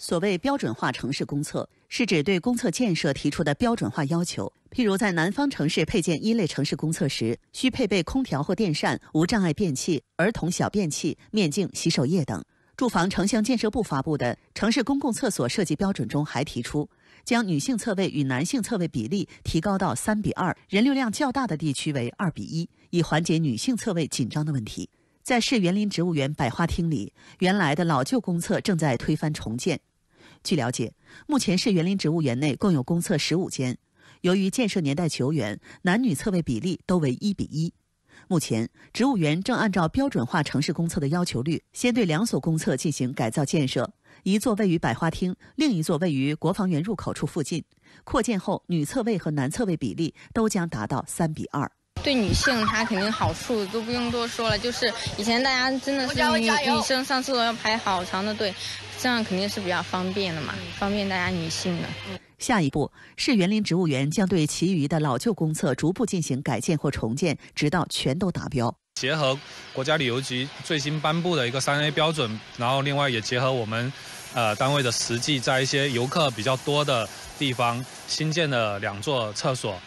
所谓标准化城市公厕，是指对公厕建设提出的标准化要求。譬如，在南方城市配建一类城市公厕时，需配备空调或电扇、无障碍便器、儿童小便器、面镜、洗手液等。住房城乡建设部发布的《城市公共厕所设计标准》中还提出，将女性厕位与男性厕位比例提高到三比二，人流量较大的地区为二比一，以缓解女性厕位紧张的问题。在市园林植物园百花厅里，原来的老旧公厕正在推翻重建。据了解，目前市园林植物园内共有公厕十五间，由于建设年代久远，男女厕位比例都为一比一。目前，植物园正按照标准化城市公厕的要求率，先对两所公厕进行改造建设，一座位于百花厅，另一座位于国防园入口处附近。扩建后，女厕位和男厕位比例都将达到三比二。对女性，它肯定好处都不用多说了，就是以前大家真的是女女生上厕所要排好长的队。这样肯定是比较方便的嘛，方便大家女性的。下一步，市园林植物园将对其余的老旧公厕逐步进行改建或重建，直到全都达标。结合国家旅游局最新颁布的一个三 A 标准，然后另外也结合我们呃单位的实际，在一些游客比较多的地方新建了两座厕所。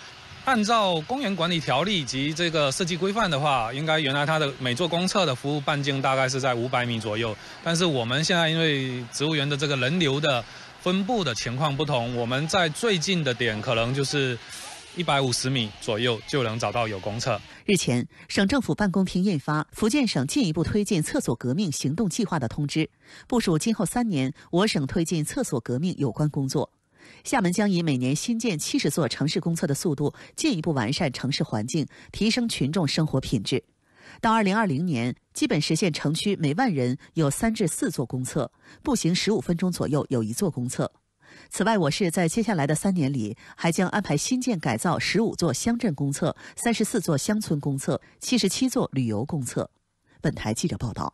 按照公园管理条例以及这个设计规范的话，应该原来它的每座公厕的服务半径大概是在五百米左右。但是我们现在因为植物园的这个人流的分布的情况不同，我们在最近的点可能就是一百五十米左右就能找到有公厕。日前，省政府办公厅印发《福建省进一步推进厕所革命行动计划的通知》，部署今后三年我省推进厕所革命有关工作。厦门将以每年新建七十座城市公厕的速度，进一步完善城市环境，提升群众生活品质。到二零二零年，基本实现城区每万人有三至四座公厕，步行十五分钟左右有一座公厕。此外，我市在接下来的三年里，还将安排新建改造十五座乡镇公厕、三十四座乡村公厕、七十七座旅游公厕。本台记者报道。